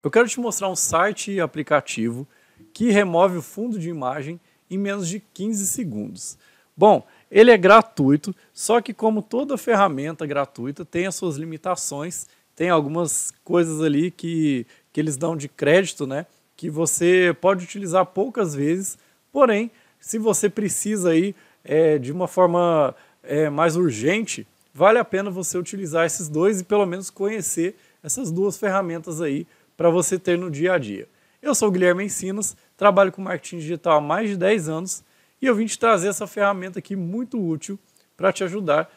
Eu quero te mostrar um site e aplicativo que remove o fundo de imagem em menos de 15 segundos. Bom, ele é gratuito, só que como toda ferramenta gratuita tem as suas limitações, tem algumas coisas ali que, que eles dão de crédito, né? Que você pode utilizar poucas vezes, porém, se você precisa aí é, de uma forma é, mais urgente, vale a pena você utilizar esses dois e pelo menos conhecer essas duas ferramentas aí para você ter no dia a dia. Eu sou o Guilherme Ensinas, trabalho com marketing digital há mais de 10 anos e eu vim te trazer essa ferramenta aqui muito útil para te ajudar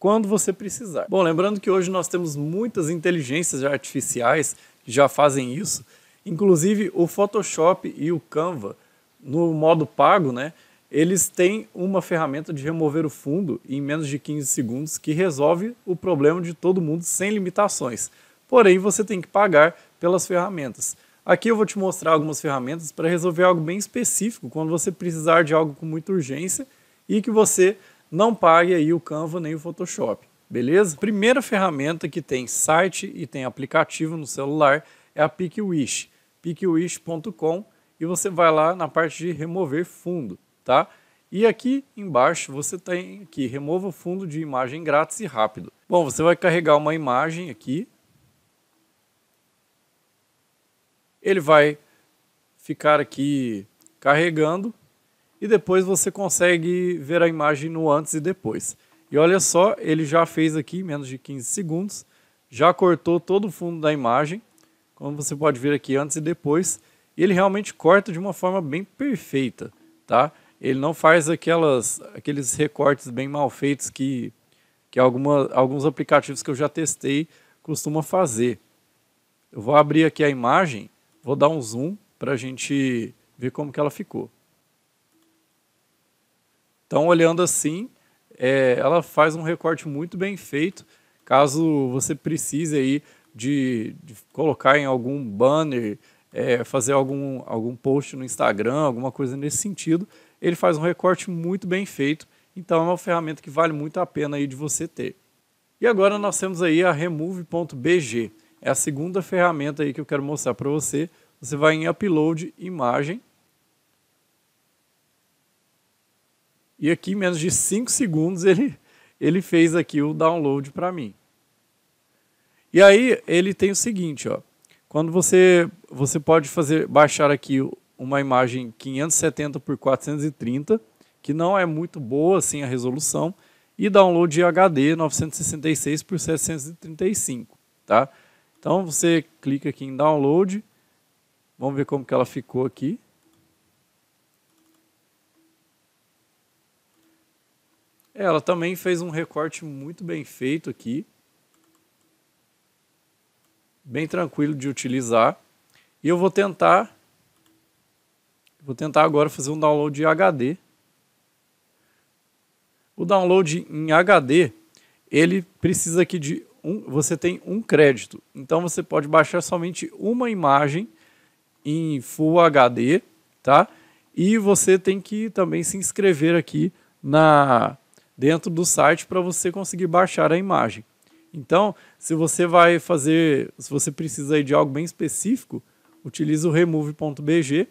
quando você precisar. Bom, lembrando que hoje nós temos muitas inteligências artificiais que já fazem isso, inclusive o Photoshop e o Canva no modo pago, né? Eles têm uma ferramenta de remover o fundo em menos de 15 segundos que resolve o problema de todo mundo sem limitações porém você tem que pagar pelas ferramentas. Aqui eu vou te mostrar algumas ferramentas para resolver algo bem específico, quando você precisar de algo com muita urgência e que você não pague aí o Canva nem o Photoshop, beleza? Primeira ferramenta que tem site e tem aplicativo no celular é a PicWish, picwish.com e você vai lá na parte de remover fundo, tá? E aqui embaixo você tem aqui, remova o fundo de imagem grátis e rápido. Bom, você vai carregar uma imagem aqui, ele vai ficar aqui carregando e depois você consegue ver a imagem no antes e depois. E olha só, ele já fez aqui menos de 15 segundos, já cortou todo o fundo da imagem, como você pode ver aqui antes e depois, e ele realmente corta de uma forma bem perfeita, tá? Ele não faz aquelas, aqueles recortes bem mal feitos que, que alguma, alguns aplicativos que eu já testei costumam fazer. Eu vou abrir aqui a imagem Vou dar um zoom para a gente ver como que ela ficou. Então, olhando assim, é, ela faz um recorte muito bem feito. Caso você precise aí de, de colocar em algum banner, é, fazer algum, algum post no Instagram, alguma coisa nesse sentido, ele faz um recorte muito bem feito. Então, é uma ferramenta que vale muito a pena aí de você ter. E agora nós temos aí a remove.bg. É a segunda ferramenta aí que eu quero mostrar para você. Você vai em Upload Imagem. E aqui, em menos de 5 segundos, ele, ele fez aqui o download para mim. E aí, ele tem o seguinte, ó. Quando você, você pode fazer baixar aqui uma imagem 570 por 430, que não é muito boa assim a resolução, e download HD 966 por 735, tá? Então você clica aqui em download. Vamos ver como que ela ficou aqui. É, ela também fez um recorte muito bem feito aqui. Bem tranquilo de utilizar. E eu vou tentar vou tentar agora fazer um download de HD. O download em HD, ele precisa aqui de um, você tem um crédito. Então você pode baixar somente uma imagem em Full HD, tá? E você tem que também se inscrever aqui na dentro do site para você conseguir baixar a imagem. Então, se você vai fazer, se você precisa de algo bem específico, utilize o remove.bg.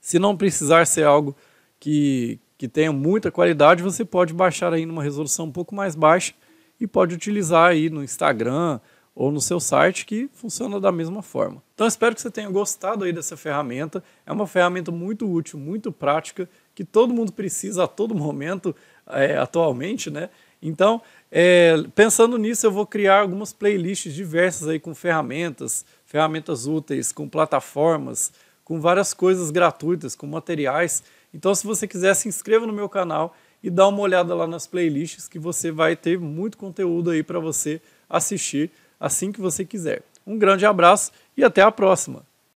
Se não precisar ser algo que, que tenha muita qualidade, você pode baixar aí numa resolução um pouco mais baixa e pode utilizar aí no Instagram ou no seu site que funciona da mesma forma. Então espero que você tenha gostado aí dessa ferramenta. É uma ferramenta muito útil, muito prática, que todo mundo precisa a todo momento é, atualmente, né? Então, é, pensando nisso, eu vou criar algumas playlists diversas aí com ferramentas, ferramentas úteis, com plataformas, com várias coisas gratuitas, com materiais. Então, se você quiser, se inscreva no meu canal e dá uma olhada lá nas playlists que você vai ter muito conteúdo aí para você assistir assim que você quiser. Um grande abraço e até a próxima!